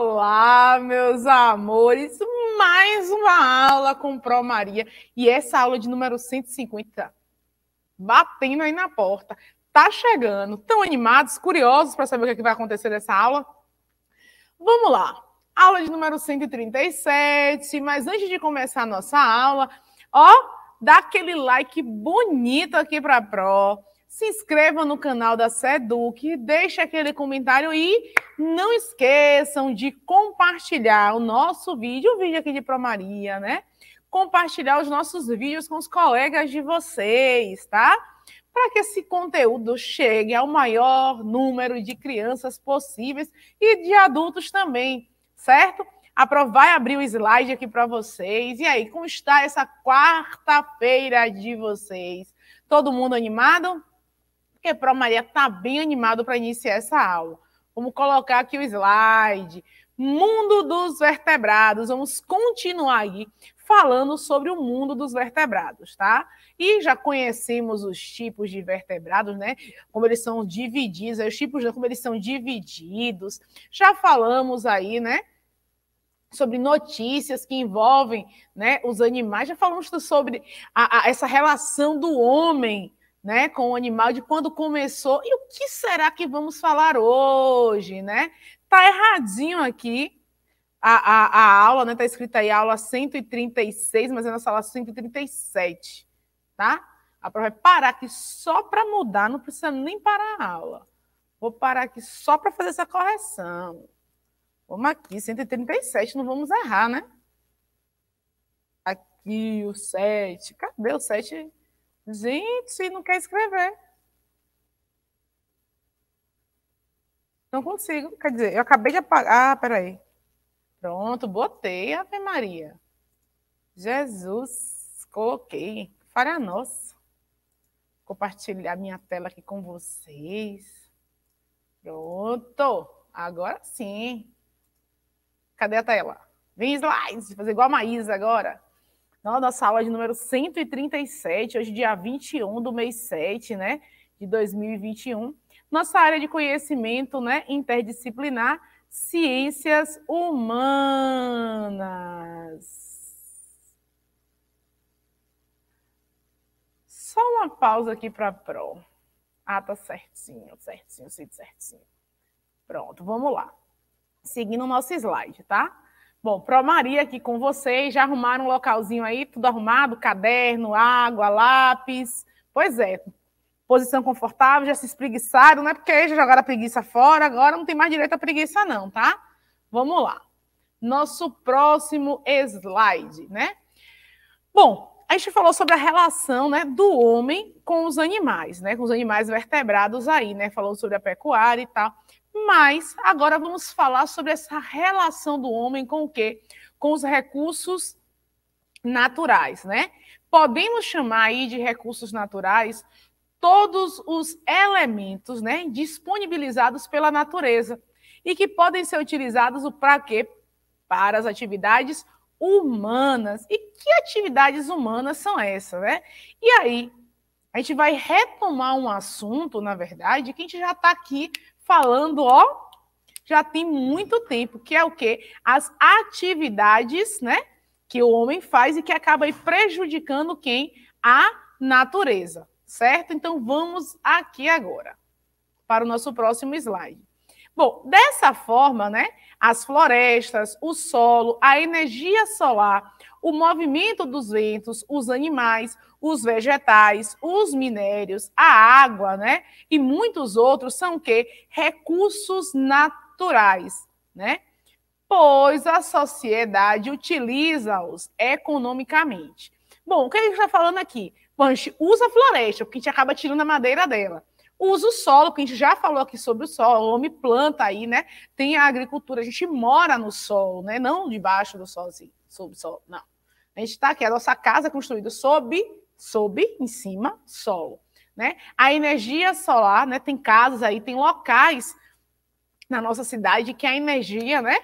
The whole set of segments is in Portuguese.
Olá, meus amores! Mais uma aula com Pro Maria e essa aula de número 150 batendo aí na porta. Tá chegando. Tão animados, curiosos para saber o é que vai acontecer nessa aula? Vamos lá. Aula de número 137, mas antes de começar a nossa aula, ó, dá aquele like bonito aqui para Pro se inscreva no canal da Seduc, deixe aquele comentário e não esqueçam de compartilhar o nosso vídeo, o vídeo aqui de Promaria, né? Compartilhar os nossos vídeos com os colegas de vocês, tá? Para que esse conteúdo chegue ao maior número de crianças possíveis e de adultos também, certo? A Pro vai abrir o slide aqui para vocês. E aí, como está essa quarta-feira de vocês? Todo mundo animado? porque Pro Maria está bem animado para iniciar essa aula. Vamos colocar aqui o slide. Mundo dos vertebrados. Vamos continuar aí falando sobre o mundo dos vertebrados, tá? E já conhecemos os tipos de vertebrados, né? Como eles são divididos, os tipos, né? como eles são divididos. Já falamos aí, né? sobre notícias que envolvem né, os animais, já falamos sobre a, a, essa relação do homem né, com o animal, de quando começou e o que será que vamos falar hoje, né? Tá erradinho aqui a, a, a aula, né? Tá escrita aí aula 136, mas é na sala 137, tá? A prova é parar aqui só para mudar, não precisa nem parar a aula. Vou parar aqui só para fazer essa correção. Vamos aqui, 137, não vamos errar, né? Aqui o 7. Cadê o 7? Gente, não quer escrever. Não consigo. Quer dizer, eu acabei de apagar. Ah, peraí. Pronto, botei. Ave Maria. Jesus, coloquei. Para nós. Compartilhar minha tela aqui com vocês. Pronto. Agora sim. Cadê a tela? Vem slides. Fazer igual a Maísa agora na então, nossa aula de número 137, hoje dia 21 do mês 7, né, de 2021. Nossa área de conhecimento, né, interdisciplinar, ciências humanas. Só uma pausa aqui para pro. Ah, tá certinho, certinho, certinho. Pronto, vamos lá. Seguindo o nosso slide, tá? Bom, Pro Maria aqui com vocês, já arrumaram um localzinho aí, tudo arrumado, caderno, água, lápis. Pois é, posição confortável, já se espreguiçaram, não é porque já jogaram a preguiça fora, agora não tem mais direito à preguiça não, tá? Vamos lá. Nosso próximo slide, né? Bom, a gente falou sobre a relação né, do homem com os animais, né? Com os animais vertebrados aí, né? Falou sobre a pecuária e tal. Mas agora vamos falar sobre essa relação do homem com o quê? Com os recursos naturais, né? Podemos chamar aí de recursos naturais todos os elementos, né, disponibilizados pela natureza e que podem ser utilizados para quê? Para as atividades humanas. E que atividades humanas são essas, né? E aí, a gente vai retomar um assunto, na verdade, que a gente já está aqui falando, ó, já tem muito tempo, que é o quê? As atividades, né, que o homem faz e que acaba aí prejudicando quem? A natureza, certo? Então vamos aqui agora para o nosso próximo slide. Bom, dessa forma, né, as florestas, o solo, a energia solar, o movimento dos ventos, os animais, os vegetais, os minérios, a água, né? E muitos outros são que recursos naturais, né? Pois a sociedade utiliza-os economicamente. Bom, o que a gente está falando aqui? Bom, a gente usa a floresta, porque a gente acaba tirando a madeira dela. Usa o solo, que a gente já falou aqui sobre o solo, o homem planta aí, né? Tem a agricultura, a gente mora no solo, né? Não debaixo do sol, assim, sob solo, não. A gente está aqui, a nossa casa é construída sob sob, em cima, solo. Né? A energia solar, né? Tem casas aí, tem locais na nossa cidade que a energia, né?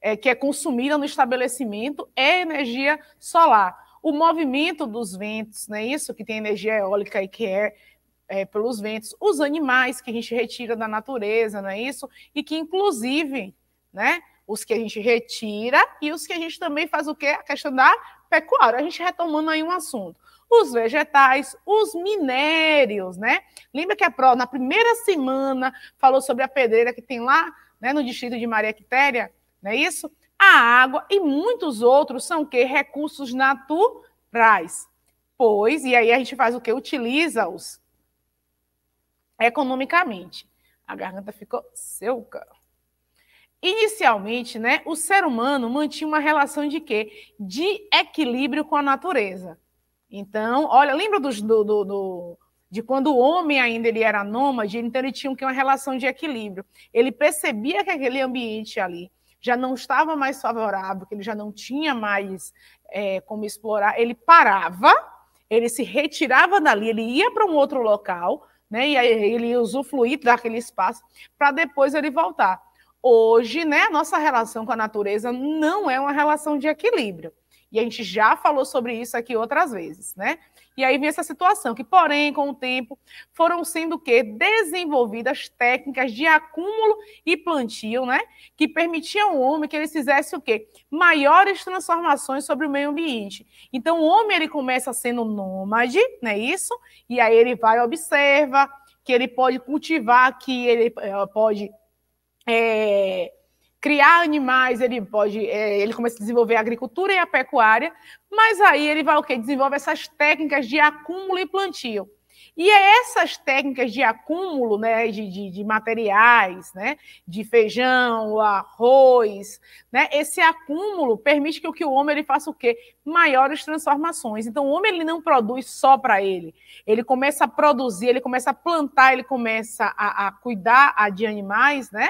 É, que é consumida no estabelecimento é energia solar. O movimento dos ventos, né? Isso que tem energia eólica e que é, é pelos ventos. Os animais que a gente retira da natureza, não é isso? E que inclusive, né? Os que a gente retira e os que a gente também faz o quê? A questão da pecuária. A gente retomando aí um assunto os vegetais, os minérios, né? Lembra que a Pro na primeira semana, falou sobre a pedreira que tem lá, né, no distrito de Maria Quitéria, não é isso? A água e muitos outros são que recursos naturais. Pois, e aí a gente faz o que? Utiliza-os economicamente. A garganta ficou seca. Inicialmente, né, o ser humano mantinha uma relação de quê? De equilíbrio com a natureza. Então, olha, lembra do, do, do, de quando o homem ainda ele era nômade, então ele tinha uma relação de equilíbrio. Ele percebia que aquele ambiente ali já não estava mais favorável, que ele já não tinha mais é, como explorar. Ele parava, ele se retirava dali, ele ia para um outro local, né? E aí ele ia usufruir daquele espaço para depois ele voltar. Hoje, né, a nossa relação com a natureza não é uma relação de equilíbrio. E a gente já falou sobre isso aqui outras vezes, né? E aí vem essa situação que, porém, com o tempo, foram sendo que desenvolvidas técnicas de acúmulo e plantio, né? Que permitiam ao homem que ele fizesse o quê? Maiores transformações sobre o meio ambiente. Então, o homem ele começa sendo nômade, não é isso? E aí ele vai observa que ele pode cultivar, que ele eh, pode é, criar animais, ele pode, é, ele começa a desenvolver a agricultura e a pecuária, mas aí ele vai o quê? Desenvolve essas técnicas de acúmulo e plantio. E é essas técnicas de acúmulo né, de, de, de, materiais, né, de feijão, arroz, né, esse acúmulo permite que, que o homem ele faça o quê? Maiores transformações. Então, o homem ele não produz só para ele. Ele começa a produzir, ele começa a plantar, ele começa a, a cuidar de animais, né?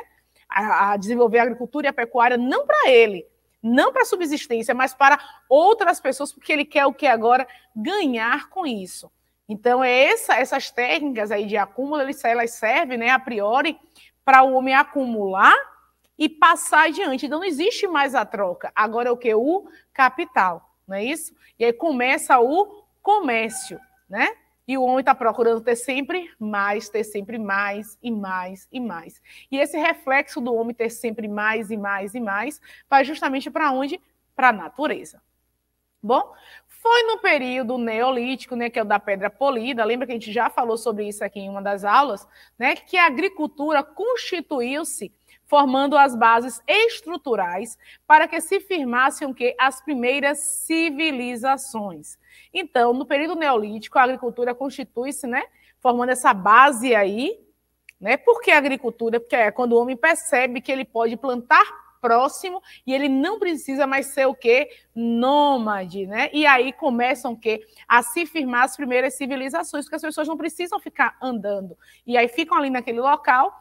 a, a desenvolver a agricultura e a pecuária, não para ele, não para subsistência, mas para outras pessoas, porque ele quer o que agora ganhar com isso. Então, é essa, essas técnicas aí de acúmulo, elas servem, né, a priori, para o homem acumular e passar adiante. Então, não existe mais a troca. Agora é o que? O capital, não é isso? E aí começa o comércio, né? E o homem está procurando ter sempre mais, ter sempre mais e mais e mais. E esse reflexo do homem ter sempre mais e mais e mais vai justamente para onde? Para a natureza. Bom, foi no período neolítico, né, que é o da pedra polida, lembra que a gente já falou sobre isso aqui em uma das aulas, né, que a agricultura constituiu-se formando as bases estruturais para que se firmassem que as primeiras civilizações. Então, no período neolítico, a agricultura constitui-se, né, formando essa base aí, né? Por que a agricultura? Porque é quando o homem percebe que ele pode plantar próximo e ele não precisa mais ser o quê? Nômade, né? E aí começam quê a se firmar as primeiras civilizações, porque as pessoas não precisam ficar andando. E aí ficam ali naquele local,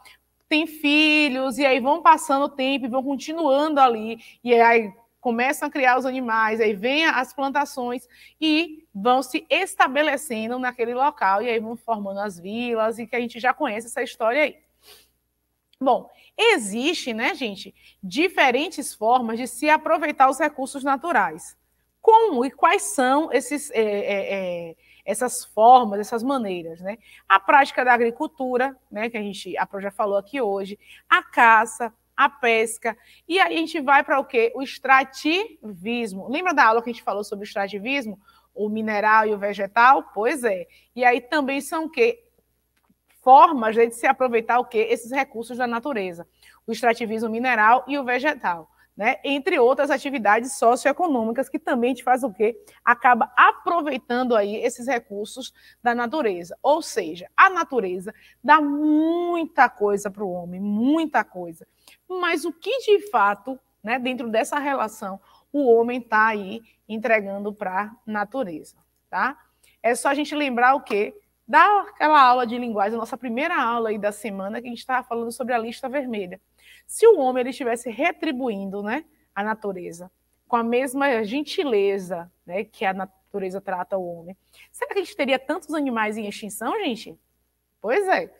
tem filhos, e aí vão passando o tempo e vão continuando ali, e aí começam a criar os animais, aí vem as plantações e vão se estabelecendo naquele local, e aí vão formando as vilas, e que a gente já conhece essa história aí. Bom, existe, né, gente, diferentes formas de se aproveitar os recursos naturais. Como e quais são esses. É, é, é, essas formas, essas maneiras, né? A prática da agricultura, né, que a gente a Pro já falou aqui hoje, a caça, a pesca, e aí a gente vai para o quê? O extrativismo. Lembra da aula que a gente falou sobre o extrativismo? O mineral e o vegetal? Pois é. E aí também são o quê? Formas né, de se aproveitar o quê? Esses recursos da natureza. O extrativismo mineral e o vegetal né? entre outras atividades socioeconômicas que também te faz o quê? Acaba aproveitando aí esses recursos da natureza. Ou seja, a natureza dá muita coisa para o homem, muita coisa. Mas o que de fato, né, dentro dessa relação, o homem está aí entregando para a natureza, tá? É só a gente lembrar o quê? Daquela aula de linguagem, a nossa primeira aula aí da semana, que a gente estava falando sobre a lista vermelha se o homem ele estivesse retribuindo né, a natureza com a mesma gentileza né, que a natureza trata o homem, será que a gente teria tantos animais em extinção, gente? Pois é.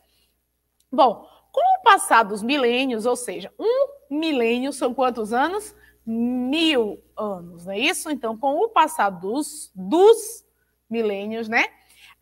Bom, com o passar dos milênios, ou seja, um milênio são quantos anos? Mil anos, não é isso? Então, com o passar dos, dos milênios, né?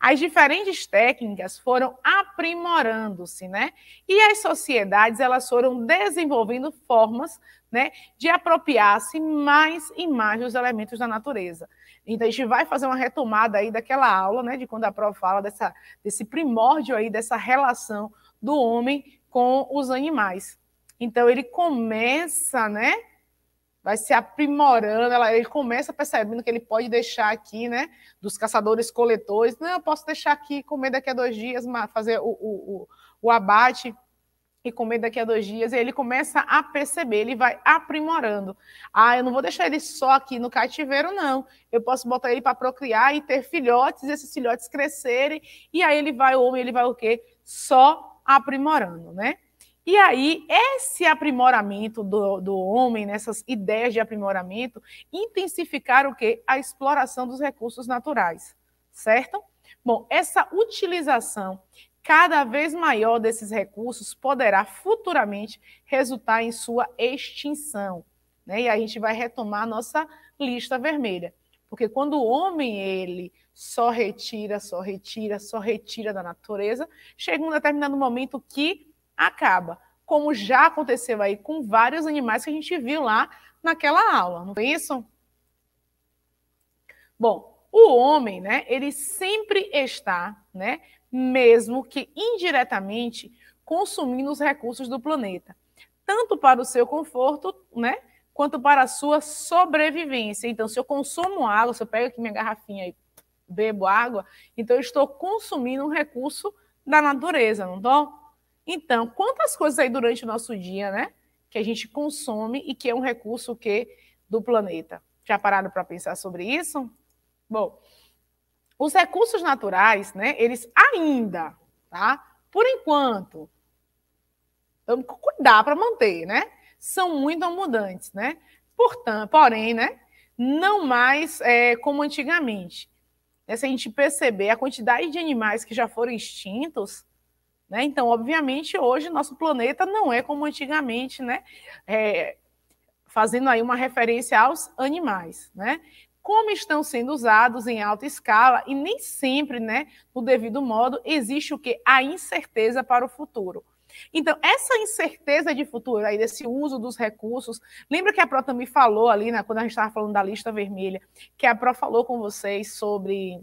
as diferentes técnicas foram aprimorando-se, né? E as sociedades elas foram desenvolvendo formas, né, de apropriar-se mais e mais dos elementos da natureza. Então a gente vai fazer uma retomada aí daquela aula, né, de quando a Pro fala dessa desse primórdio aí dessa relação do homem com os animais. Então ele começa, né, vai se aprimorando, ela, ele começa percebendo que ele pode deixar aqui, né, dos caçadores-coletores, não, eu posso deixar aqui, comer daqui a dois dias, fazer o, o, o, o abate e comer daqui a dois dias, e ele começa a perceber, ele vai aprimorando. Ah, eu não vou deixar ele só aqui no cativeiro, não. Eu posso botar ele para procriar e ter filhotes, e esses filhotes crescerem, e aí ele vai, o homem, ele vai o quê? Só aprimorando, né? E aí, esse aprimoramento do, do homem, nessas ideias de aprimoramento, intensificaram o quê? A exploração dos recursos naturais, certo? Bom, essa utilização cada vez maior desses recursos poderá futuramente resultar em sua extinção. Né? E a gente vai retomar a nossa lista vermelha. Porque quando o homem ele só retira, só retira, só retira da natureza, chega um determinado momento que acaba. Como já aconteceu aí com vários animais que a gente viu lá naquela aula, não foi isso? Bom, o homem, né, ele sempre está, né, mesmo que indiretamente, consumindo os recursos do planeta, tanto para o seu conforto, né, quanto para a sua sobrevivência. Então, se eu consumo água, se eu pego aqui minha garrafinha e bebo água, então eu estou consumindo um recurso da natureza, não estou? Então, quantas coisas aí durante o nosso dia, né? Que a gente consome e que é um recurso que do planeta. Já pararam para pensar sobre isso? Bom, os recursos naturais, né? Eles ainda, tá? Por enquanto, vamos cuidar para manter, né? São muito abundantes, né? Portanto, porém, né? Não mais é, como antigamente. Né, se a gente perceber a quantidade de animais que já foram extintos, né? Então, obviamente, hoje nosso planeta não é como antigamente, né? É, fazendo aí uma referência aos animais, né? Como estão sendo usados em alta escala e nem sempre, né, no devido modo, existe o que a incerteza para o futuro. Então, essa incerteza de futuro aí, desse uso dos recursos, lembra que a Pro também falou ali, né, quando a gente estava falando da lista vermelha, que a Pro falou com vocês sobre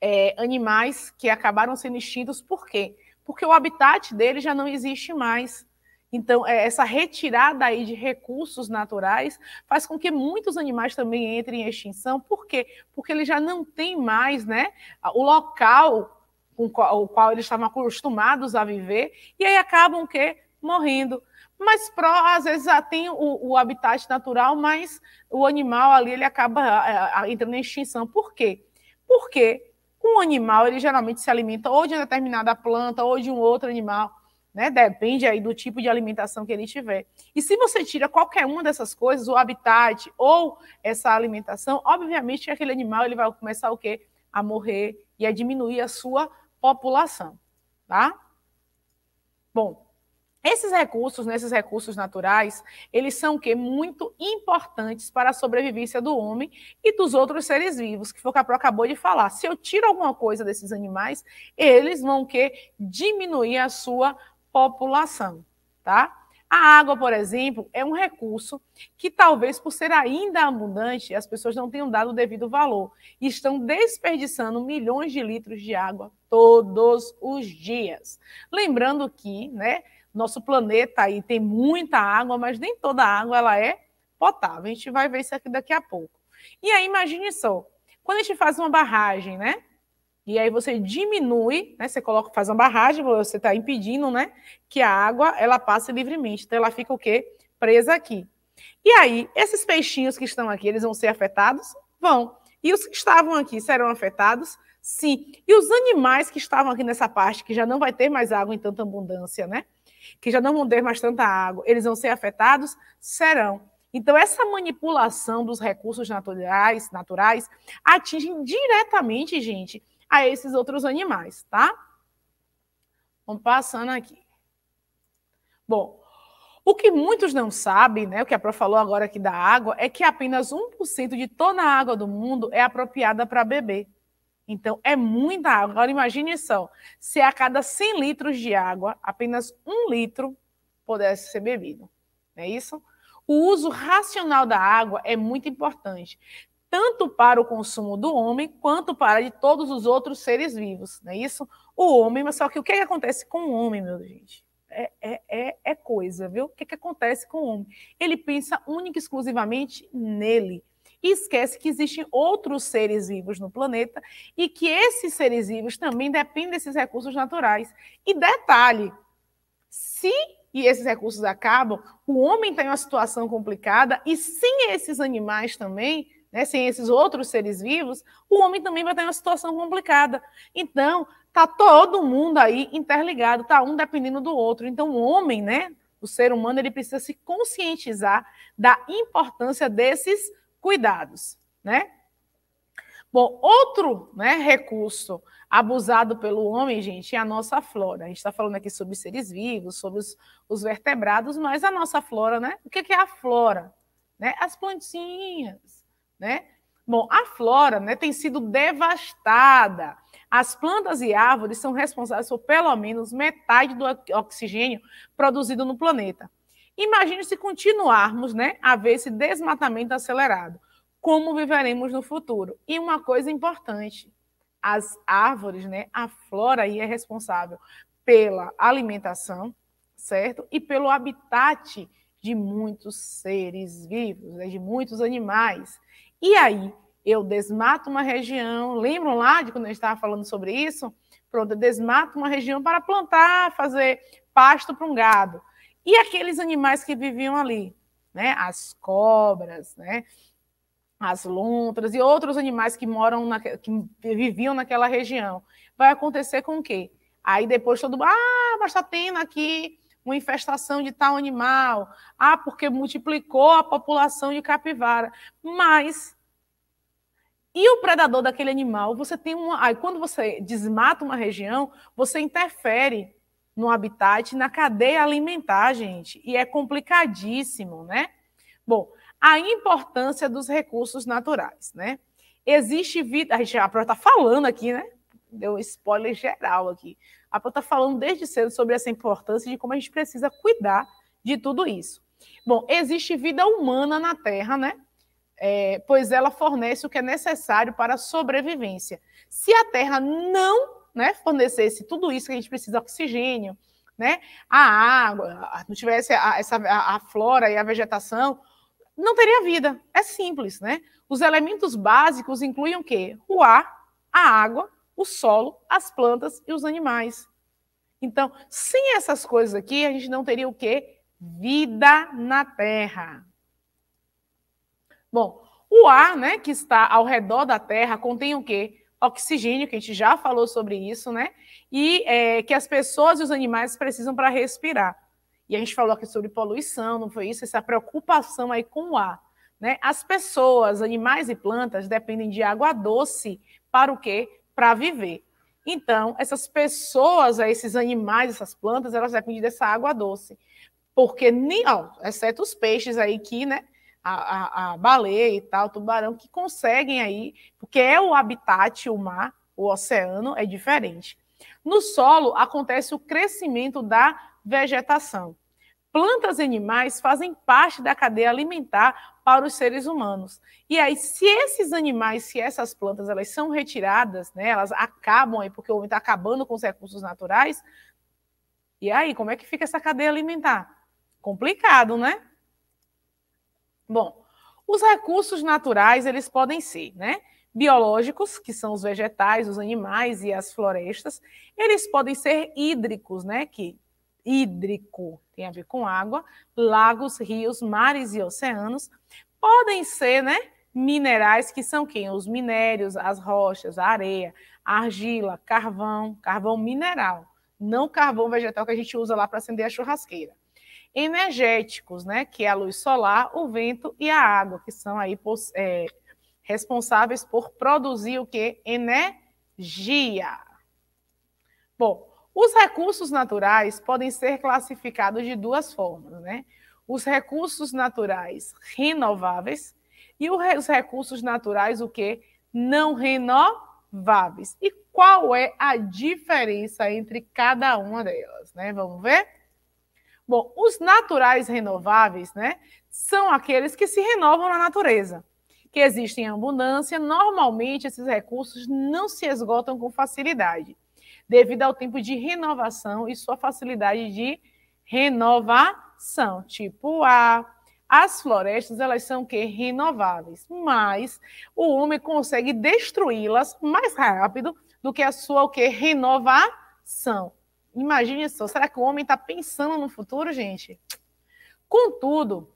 é, animais que acabaram sendo extintos, por quê? porque o habitat dele já não existe mais. Então, é, essa retirada aí de recursos naturais faz com que muitos animais também entrem em extinção. Por quê? Porque ele já não tem mais né, o local com o qual eles estavam acostumados a viver, e aí acabam o quê? Morrendo. Mas pró, às vezes tem o, o, habitat natural, mas o animal ali ele acaba é, entrando em extinção. Por quê? Porque um animal, ele geralmente se alimenta ou de uma determinada planta ou de um outro animal, né? Depende aí do tipo de alimentação que ele tiver. E se você tira qualquer uma dessas coisas, o habitat ou essa alimentação, obviamente aquele animal ele vai começar o quê? A morrer e a diminuir a sua população, tá? Bom, esses recursos, nesses né, recursos naturais, eles são que muito importantes para a sobrevivência do homem e dos outros seres vivos, que o acabou de falar. Se eu tiro alguma coisa desses animais, eles vão que diminuir a sua população, tá? A água, por exemplo, é um recurso que talvez por ser ainda abundante, as pessoas não tenham dado o devido valor e estão desperdiçando milhões de litros de água todos os dias. Lembrando que, né, nosso planeta aí tem muita água, mas nem toda água ela é potável. A gente vai ver isso aqui daqui a pouco. E aí, imagine só, quando a gente faz uma barragem, né? E aí você diminui, né? Você coloca, faz uma barragem, você está impedindo, né? Que a água ela passe livremente. Então ela fica o quê? Presa aqui. E aí, esses peixinhos que estão aqui, eles vão ser afetados? Vão. E os que estavam aqui serão afetados? Sim. E os animais que estavam aqui nessa parte, que já não vai ter mais água em tanta abundância, né? que já não vão ter mais tanta água, eles vão ser afetados? Serão. Então, essa manipulação dos recursos naturais, naturais atinge diretamente, gente, a esses outros animais, tá? Vamos passando aqui. Bom, o que muitos não sabem, né, o que a Pro falou agora aqui da água, é que apenas 1% de toda a água do mundo é apropriada para beber. Então, é muita água. Agora, imagine só: se a cada 100 litros de água, apenas um litro pudesse ser bebido. Não é isso? O uso racional da água é muito importante, tanto para o consumo do homem quanto para de todos os outros seres vivos. Não é isso? O homem, mas só que o que, é que acontece com o homem, meu gente? É, é, é, é coisa, viu? O que, é que acontece com o homem? Ele pensa única e exclusivamente nele e esquece que existem outros seres vivos no planeta e que esses seres vivos também dependem desses recursos naturais. E detalhe, se e esses recursos acabam, o homem tem tá uma situação complicada e sem esses animais também, né, sem esses outros seres vivos, o homem também vai ter uma situação complicada. Então, tá todo mundo aí interligado, tá um dependendo do outro. Então, o homem, né, o ser humano, ele precisa se conscientizar da importância desses cuidados, né? Bom, outro né, recurso abusado pelo homem, gente, é a nossa flora. A gente está falando aqui sobre seres vivos, sobre os, os, vertebrados, mas a nossa flora, né? O que, que é a flora? Né? As plantinhas, né? Bom, a flora né, tem sido devastada. As plantas e árvores são responsáveis por pelo menos metade do oxigênio produzido no planeta. Imagine se continuarmos né, a ver esse desmatamento acelerado. Como viveremos no futuro? E uma coisa importante: as árvores, né, a flora aí é responsável pela alimentação, certo? E pelo habitat de muitos seres vivos, né, de muitos animais. E aí, eu desmato uma região, lembram lá de quando eu estava falando sobre isso? Pronto, eu desmato uma região para plantar, fazer pasto para um gado e aqueles animais que viviam ali, né? As cobras, né? As lontras e outros animais que moram na, que viviam naquela região. Vai acontecer com o quê? Aí depois todo mundo, ah, mas está tendo aqui uma infestação de tal animal, ah, porque multiplicou a população de capivara. Mas e o predador daquele animal, você tem uma, aí quando você desmata uma região, você interfere no habitat, na cadeia alimentar, gente, e é complicadíssimo, né? Bom, a importância dos recursos naturais, né? Existe vida, a gente a Pro está falando aqui, né? Deu spoiler geral aqui. A Pro está falando desde cedo sobre essa importância de como a gente precisa cuidar de tudo isso. Bom, existe vida humana na Terra, né? É, pois ela fornece o que é necessário para a sobrevivência. Se a Terra não né, fornecesse tudo isso que a gente precisa, oxigênio, né, a água, não tivesse a, essa, a, a flora e a vegetação, não teria vida. É simples, né? Os elementos básicos incluem o quê? O ar, a água, o solo, as plantas e os animais. Então, sem essas coisas aqui, a gente não teria o quê? Vida na Terra. Bom, o ar, né, que está ao redor da Terra, contém o quê? oxigênio, que a gente já falou sobre isso, né? E é, que as pessoas e os animais precisam para respirar. E a gente falou aqui sobre poluição, não foi isso? Essa preocupação aí com o ar. Né? As pessoas, animais e plantas dependem de água doce para o quê? Para viver. Então, essas pessoas, é, esses animais, essas plantas, elas dependem dessa água doce. Porque, nem, ó, exceto os peixes aí que, né, a, a, a baleia e tal, tubarão, que conseguem aí, porque é o habitat, o mar, o oceano é diferente. No solo acontece o crescimento da vegetação. Plantas e animais fazem parte da cadeia alimentar para os seres humanos. E aí, se esses animais, se essas plantas, elas são retiradas, né, elas acabam aí, porque o homem está acabando com os recursos naturais, e aí, como é que fica essa cadeia alimentar? Complicado, né? Bom, os recursos naturais, eles podem ser, né? Biológicos, que são os vegetais, os animais e as florestas. Eles podem ser hídricos, né? Que hídrico tem a ver com água, lagos, rios, mares e oceanos. Podem ser, né? Minerais, que são quem? Os minérios, as rochas, a areia, a argila, carvão, carvão mineral, não carvão vegetal que a gente usa lá para acender a churrasqueira energéticos, né? Que é a luz solar, o vento e a água, que são aí é, responsáveis por produzir o que? Energia. Bom, os recursos naturais podem ser classificados de duas formas, né? Os recursos naturais renováveis e os recursos naturais o que? Não renováveis. E qual é a diferença entre cada uma delas, né? Vamos ver? Bom, os naturais renováveis, né, são aqueles que se renovam na natureza, que existem em abundância. Normalmente, esses recursos não se esgotam com facilidade, devido ao tempo de renovação e sua facilidade de renovação, tipo a as florestas, elas são que renováveis, mas o homem consegue destruí-las mais rápido do que a sua o que renovação. Imagine só, será que o homem está pensando no futuro, gente? Contudo,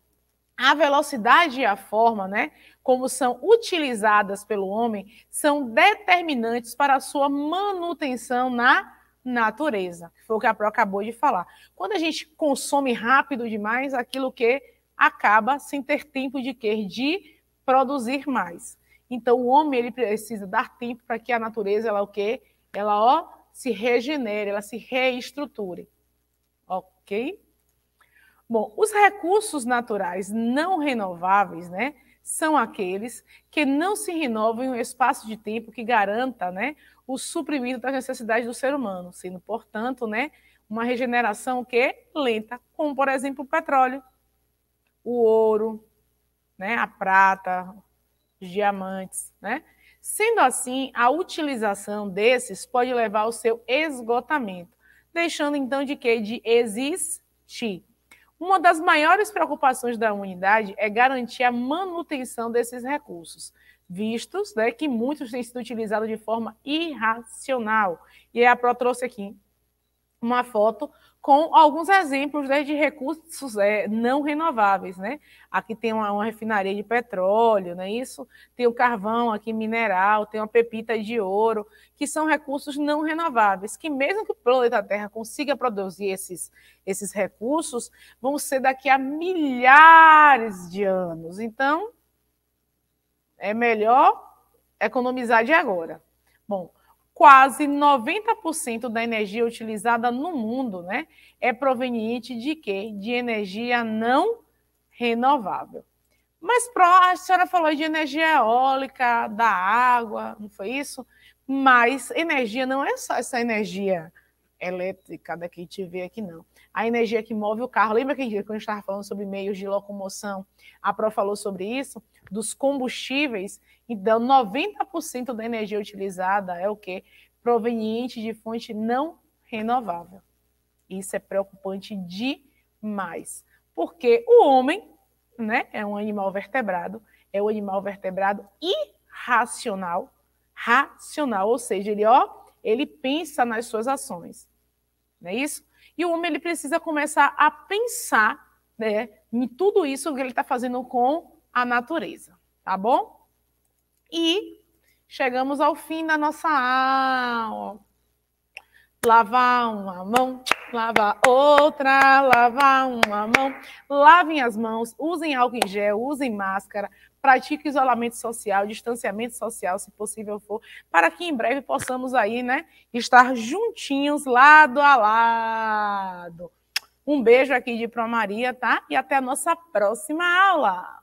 a velocidade e a forma, né, como são utilizadas pelo homem, são determinantes para a sua manutenção na natureza. Foi o que a Pro acabou de falar. Quando a gente consome rápido demais, aquilo que acaba sem ter tempo de querer De produzir mais. Então o homem ele precisa dar tempo para que a natureza ela o quê? Ela ó se regenere, ela se reestruture. Ok? Bom, os recursos naturais não renováveis, né? São aqueles que não se renovam em um espaço de tempo que garanta, né, o suprimento das necessidades do ser humano, sendo, portanto, né, uma regeneração que é lenta, como por exemplo o petróleo, o ouro, né, a prata, os diamantes, né? Sendo assim, a utilização desses pode levar ao seu esgotamento, deixando então de que de existir. Uma das maiores preocupações da unidade é garantir a manutenção desses recursos, vistos né, que muitos têm sido utilizados de forma irracional. E a Pro trouxe aqui uma foto com alguns exemplos né, de recursos é, não renováveis. Né? Aqui tem uma, uma, refinaria de petróleo, né, isso? tem o carvão, aqui mineral, tem uma pepita de ouro, que são recursos não renováveis, que mesmo que o planeta Terra consiga produzir esses, esses recursos, vão ser daqui a milhares de anos. Então, é melhor economizar de agora. Bom, quase 90% da energia utilizada no mundo né, é proveniente de quê? De energia não renovável. Mas a senhora falou de energia eólica, da água, não foi isso? Mas energia não é só essa energia elétrica daqui, que a aqui, não. A energia que move o carro. Lembra que quando a gente estava falando sobre meios de locomoção? A Pro falou sobre isso, dos combustíveis. Então, 90% da energia utilizada é o quê? Proveniente de fonte não renovável. Isso é preocupante demais. Porque o homem né, é um animal vertebrado, é um animal vertebrado irracional, racional, ou seja, ele ó, ele pensa nas suas ações. Não é isso? E o homem ele precisa começar a pensar né, em tudo isso que ele está fazendo com a natureza. Tá bom? E chegamos ao fim da nossa aula. Lavar uma mão, lavar outra, lavar uma mão. Lavem as mãos, usem álcool em gel, usem máscara, pratique isolamento social, distanciamento social, se possível for, para que em breve possamos aí, né, estar juntinhos, lado a lado. Um beijo aqui de Pro Maria, tá? E até a nossa próxima aula.